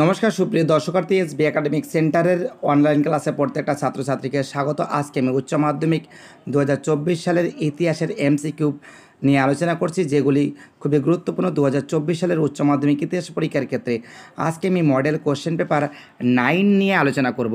নমস্কার সুপ্রিয় দর্শকার্থী এসবি একাডেমিক সেন্টারের অনলাইন ক্লাসে প্রত্যেকটা ছাত্রছাত্রীকে স্বাগত আজকে আমি উচ্চ মাধ্যমিক দু সালের ইতিহাসের এমসি কিউব নিয়ে আলোচনা করছি যেগুলি খুবই গুরুত্বপূর্ণ দু সালের উচ্চ মাধ্যমিক ইতিহাস পরীক্ষার ক্ষেত্রে আজকে আমি মডেল কোশ্চেন পেপার নাইন নিয়ে আলোচনা করব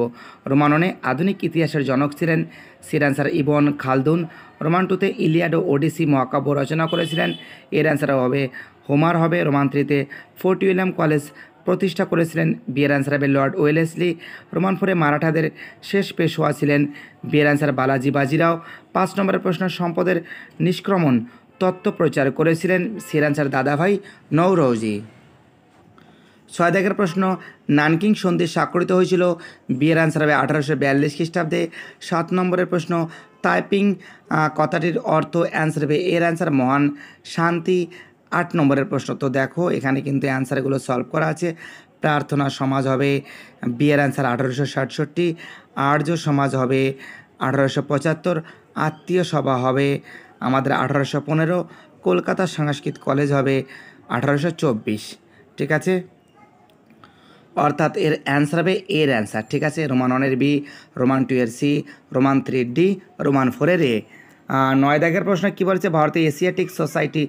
রোমাননে আধুনিক ইতিহাসের জনক ছিলেন সির অ্যান্সার ইবন খালদুন রোমান টুতে ইলিয়াডো ওডিসি মহাকাব্য রচনা করেছিলেন এর অ্যান্সার হবে হোমার হবে রোমান থ্রিতে ফোর্ট উইলিয়াম কলেজ প্রতিষ্ঠা করেছিলেন বিয়ারান সাহেবের লর্ড ওয়েলেসলি রোমানপুরে মারাঠাদের শেষ পেশোয়া ছিলেন বিয়ের আনসার বালাজি বাজিরাও পাঁচ নম্বরের প্রশ্ন সম্পদের নিষ্ক্রমণ তত্ত্ব প্রচার করেছিলেন সিরান দাদাভাই নৌরৌজি ছয় দেখের প্রশ্ন নানকিং সন্ধি স্বাক্ষরিত হয়েছিল বিয়ের আনসার আঠারোশো বিয়াল্লিশ খ্রিস্টাব্দে সাত নম্বরের প্রশ্ন টাইপিং কথাটির অর্থ অ্যান্সার হবে এর অ্যান্সার মহান শান্তি আট নম্বরের প্রশ্ন তো দেখো এখানে কিন্তু অ্যান্সারগুলো সলভ করা আছে প্রার্থনা সমাজ হবে বিয়ের অ্যান্সার আঠারোশো সাতষট্টি আর্য সমাজ হবে আঠারোশো পঁচাত্তর আত্মীয় সভা হবে আমাদের আঠারোশো পনেরো কলকাতা সাংস্কৃত কলেজ হবে আঠারোশো চব্বিশ ঠিক আছে অর্থাৎ এর অ্যান্সার হবে এর অ্যান্সার ঠিক আছে রোমান ওয়ানের বি রোমান টু এর সি রোমান থ্রির ডি রোমান ফোরের এ নয় দাগের প্রশ্ন কী বলছে ভারতে এশিয়াটিক সোসাইটি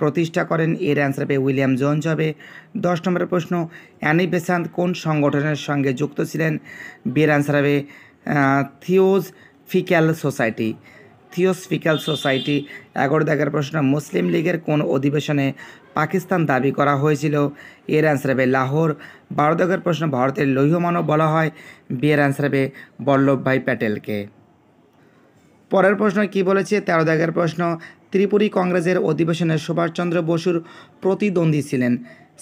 প্রতিষ্ঠা করেন এর অ্যান্সার পেয়ে উইলিয়াম জোন্স হবে দশ নম্বরের প্রশ্ন অ্যানি বেসান্ত কোন সংগঠনের সঙ্গে যুক্ত ছিলেন বিয়ের অ্যান্সার হবে ফিক্যাল সোসাইটি থিওসফিক্যাল সোসাইটি এগারো দাগের প্রশ্ন মুসলিম লীগের কোন অধিবেশনে পাকিস্তান দাবি করা হয়েছিল এর অ্যান্সার হবে লাহোর বারো দাগের প্রশ্ন ভারতের লৌহ বলা হয় বিয়ের অ্যান্সার হবে বল্লভভাই প্যাটেলকে পরের প্রশ্ন কি বলেছে তেরো দাগের প্রশ্ন ত্রিপুরী কংগ্রেসের অধিবেশনে সুভাষচন্দ্র বসুর প্রতিদ্বন্দ্বী ছিলেন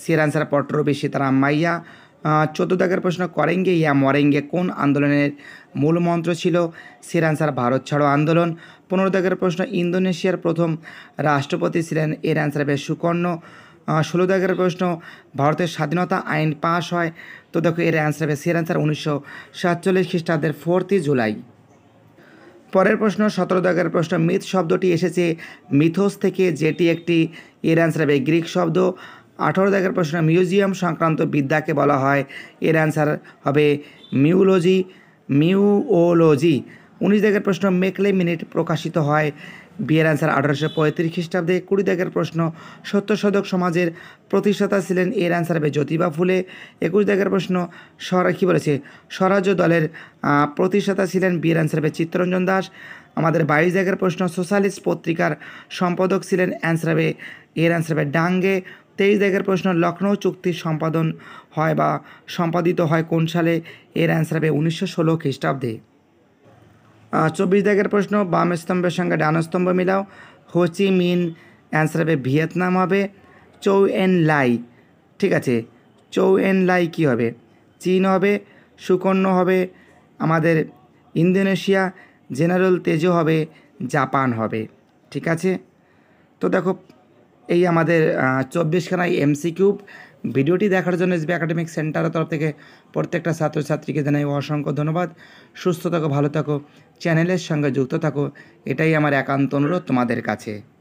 সির আনসার পট্টরবি সীতারাম মাইয়া চোদ্দ দাগের প্রশ্ন করেঙ্গে ইয়া মরেঙ্গে কোন আন্দোলনের মূল মন্ত্র ছিল সির আনসার ভারত ছাড়ো আন্দোলন পনেরো দাগের প্রশ্ন ইন্দোনেশিয়ার প্রথম রাষ্ট্রপতি ছিলেন এর আনসার হবে সুকর্ণ ষোলো দাগের প্রশ্ন ভারতের স্বাধীনতা আইন পাশ হয় তো দেখো এর অ্যান্সার হবে সির আনসার উনিশশো সাতচল্লিশ খ্রিস্টাব্দের ফোর্থই জুলাই পরের প্রশ্ন সতেরো দাগের প্রশ্ন মিথ শব্দটি এসেছে মিথোস থেকে যেটি একটি এর অ্যান্সার হবে গ্রিক শব্দ আঠারো দাগের প্রশ্ন মিউজিয়াম সংক্রান্ত বিদ্যাকে বলা হয় এর অ্যান্সার হবে মিউলজি মিউওলজি উনিশ দাগের প্রশ্ন মেকলে মিনিট প্রকাশিত হয় বিয়ের আনসার আঠারোশো পঁয়ত্রিশ খ্রিস্টাব্দে কুড়ি দাগের প্রশ্ন সত্য শতক সমাজের প্রতিষ্ঠাতা ছিলেন এর আনসার হবে জ্যোতিবা ফুলে একুশ দাগের প্রশ্ন স্বরা কী বলেছে স্বরাজ্য দলের প্রতিষ্ঠাতা ছিলেন বিয়ের আনসার হবে চিত্তরঞ্জন দাস আমাদের বাইশ দাগের প্রশ্ন সোশ্যালিস্ট পত্রিকার সম্পাদক ছিলেন অ্যান্সার হবে এর আনসার হবে ডাঙ্গে তেইশ দাগের প্রশ্ন লখনৌ চুক্তির সম্পাদন হয় বা সম্পাদিত হয় কোন সালে এর অ্যান্সার হবে উনিশশো ষোলো খ্রিস্টাব্দে চব্বিশ দাগের প্রশ্ন বাম স্তম্ভের সঙ্গে ডান স্তম্ভ মিলাও হোচি মিন অ্যান্সার হবে ভিয়েতনাম হবে চৌ এন লাই ঠিক আছে চৌ এন লাই কী হবে চীন হবে সুকর্ণ হবে আমাদের ইন্দোনেশিয়া জেনারেল তেজো হবে জাপান হবে ঠিক আছে তো দেখো এই আমাদের এম এমসি কিউব ভিডিওটি দেখার জন্য এসবি একাডেমিক সেন্টারের তরফ থেকে প্রত্যেকটা ছাত্রছাত্রীকে জানাই অসংখ্য ধন্যবাদ সুস্থ থাকো ভালো থাকো চ্যানেলের সঙ্গে যুক্ত থাকো এটাই আমার একান্ত অনুরোধ তোমাদের কাছে